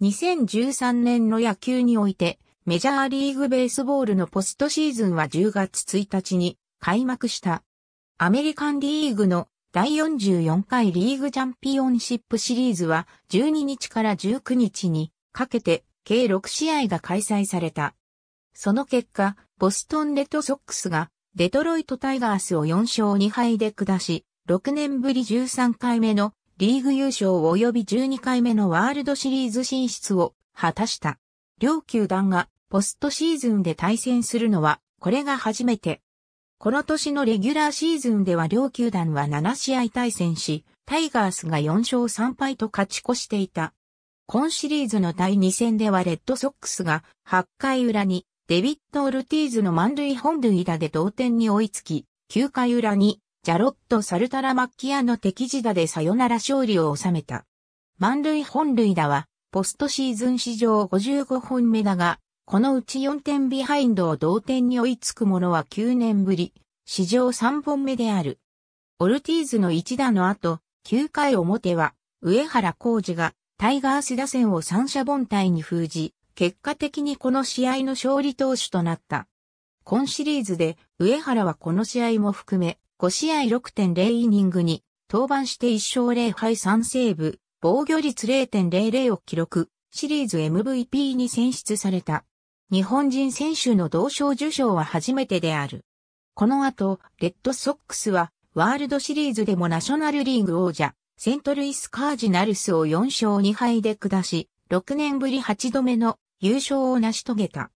2013年の野球において、メジャーリーグベースボールのポストシーズンは10月1日に開幕した。アメリカンリーグの第44回リーグチャンピオンシップシリーズは12日から19日にかけて計6試合が開催された。その結果、ボストンレッドソックスがデトロイトタイガースを4勝2敗で下し、6年ぶり13回目のリーグ優勝及び12回目のワールドシリーズ進出を果たした。両球団がポストシーズンで対戦するのはこれが初めて。この年のレギュラーシーズンでは両球団は7試合対戦し、タイガースが4勝3敗と勝ち越していた。今シリーズの第2戦ではレッドソックスが8回裏にデビッド・オルティーズの満塁本塁打で同点に追いつき、9回裏にジャロット・サルタラ・マッキアの敵地打でサヨナラ勝利を収めた。満塁本塁打は、ポストシーズン史上55本目だが、このうち4点ビハインドを同点に追いつくものは9年ぶり、史上3本目である。オルティーズの一打の後、9回表は、上原浩二がタイガース打線を三者凡退に封じ、結果的にこの試合の勝利投手となった。今シリーズで上原はこの試合も含め5試合6.0イニングに登板して1勝0敗3セーブ、防御率0.00を記録、シリーズ MVP に選出された。日本人選手の同賞受賞は初めてである。この後、レッドソックスは、ワールドシリーズでもナショナルリーグ王者、セントルイス・カージナルスを4勝2敗で下し、6年ぶり8度目の優勝を成し遂げた。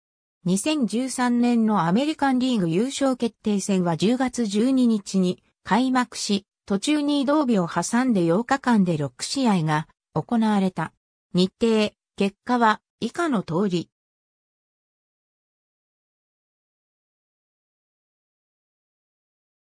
2013年のアメリカンリーグ優勝決定戦は10月12日に開幕し、途中に移動日を挟んで8日間で6試合が行われた。日程、結果は以下の通り。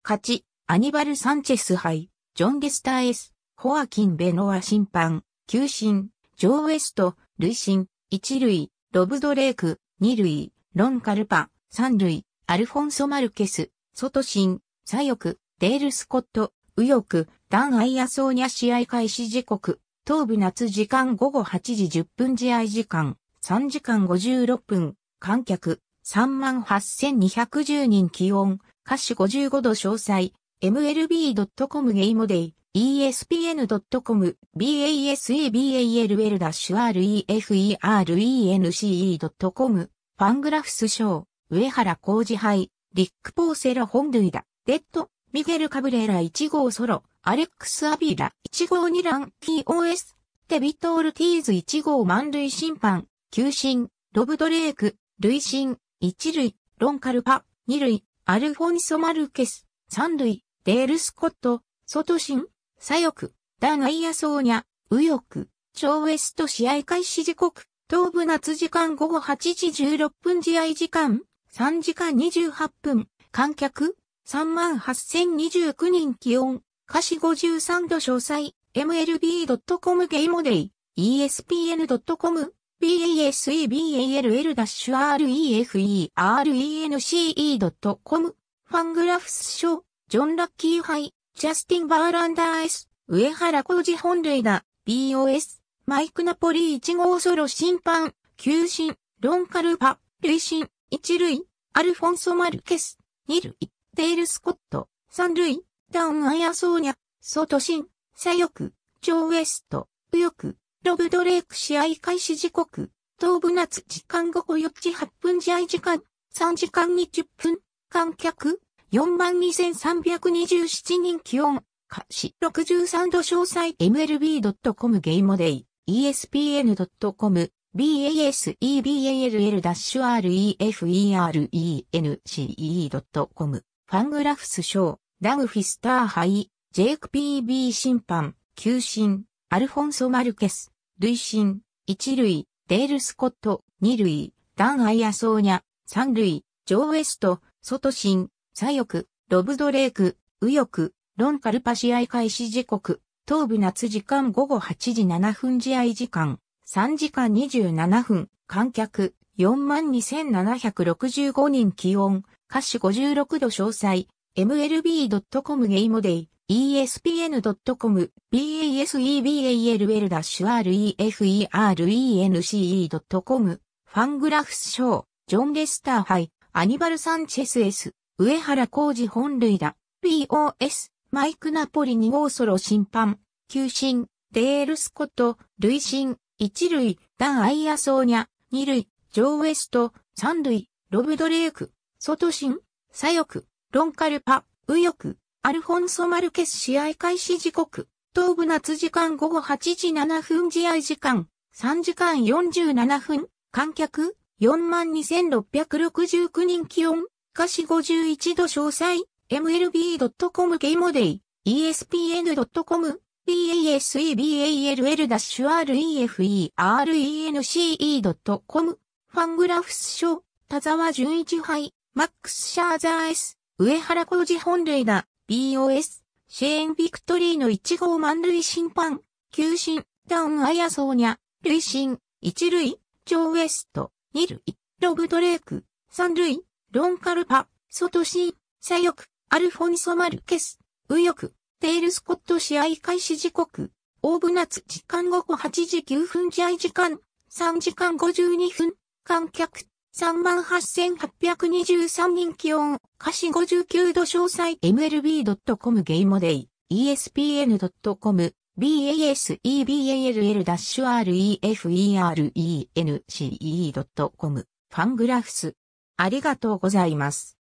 勝ち、アニバル・サンチェス杯、ジョン・ゲスターエス、ホアキン・ベノア審判、球審、ジョー・ウェスト、塁審、一塁、ロブ・ドレイク、二塁、ロン・カルパ、三塁、アルフォンソ・マルケス、ソトシン、左翼、デール・スコット、右翼、ダン・アイアソーニャ試合開始時刻、東部夏時間午後8時10分試合時間、3時間56分、観客、38,210人気温、歌詞55度詳細、mlb.com ゲイモデイ、espn.com、baseball-reference.com ファングラフス賞、上原浩二杯、リック・ポーセラ本塁打、デッド、ミゲル・カブレラ1号ソロ、アレックス・アビーラ1号2ラン、TOS、デビトール・ティーズ1号満塁審判、球審、ロブ・ドレーク、累審、1塁、ロン・カルパ、2塁、アルフォンソ・マルケス、3塁、デール・スコット、ソトシン、左翼、ダン・アイア・ソーニャ、右翼、超ウエスト試合開始時刻、東部夏時間午後8時16分試合時間3時間28分観客38,029人気温歌詞53度詳細 mlb.com ゲイモデイ espn.com baseball-refe-rence.com ファングラフスージョン・ラッキーハイジャスティン・バーランダー S 上原浩二本塁打 BOS マイクナポリ1号ソロ審判、球審、ロンカルパ、累審、1塁、アルフォンソ・マルケス、2塁、テイル・スコット、3塁、ダウン・アヤソーニャ、ソト・シン、左翼、ジョー・ウェスト、右翼、ロブ・ドレイク試合開始時刻、東部夏時間午後4時8分試合時間、3時間20分、観客、42,327人気温、歌詞63度詳細 MLB.com ゲイモデイ。espn.com baseball-referen.com ファングラフス賞、ダグフィスター杯、ジェイク PB 審判、球審、アルフォンソ・マルケス、類審、一塁、デール・スコット、二塁、ダン・アイアソーニャ、三塁、ジョー・ウェスト、ソト・シン、左翼、ロブ・ドレイク、右翼、ロン・カルパ試合開始時刻、東部夏時間午後8時7分試合時間、3時間27分、観客、42,765人気温、歌詞56度詳細、mlb.com ゲイモデイ、espn.com、baseball-referen.com、ファングラフスショー、ジョン・レスター杯、アニバル・サンチェス S、上原浩二本塁打、BOS、マイク・ナポリ2号ソロ審判、球審、デール・スコット、累審、一塁、ダン・アイア・ソーニャ、二塁、ジョー・ウェスト、三塁、ロブ・ドレーク、ソト・シン、左翼、ロンカルパ、右翼、アルフォンソ・マルケス試合開始時刻、東部夏時間午後8時7分試合時間、3時間47分、観客、42,669人気温、歌詞51度詳細、mlb.com ゲイモデイ、espn.com、baseball-reference.com、ファングラフス賞、田沢純一杯、マックス・シャーザー S、上原浩二本塁打、BOS、シェーン・ビクトリーの1号満塁審判、球審、ダウン・アヤソーニャ、塁審、1塁、ジョー・ウエスト、2塁、ロブ・ドレイク、3塁、ロン・カルパ、ソトシー、左翼、アルフォンソ・マルケス、右翼、テイル・スコット試合開始時刻、オーブナツ時間午後8時9分試合時間、3時間52分、観客、38,823人気温、歌詞59度詳細 mlb.com ゲイモデイ、espn.com、baseball-referen.ce.com、ファングラフス。ありがとうございます。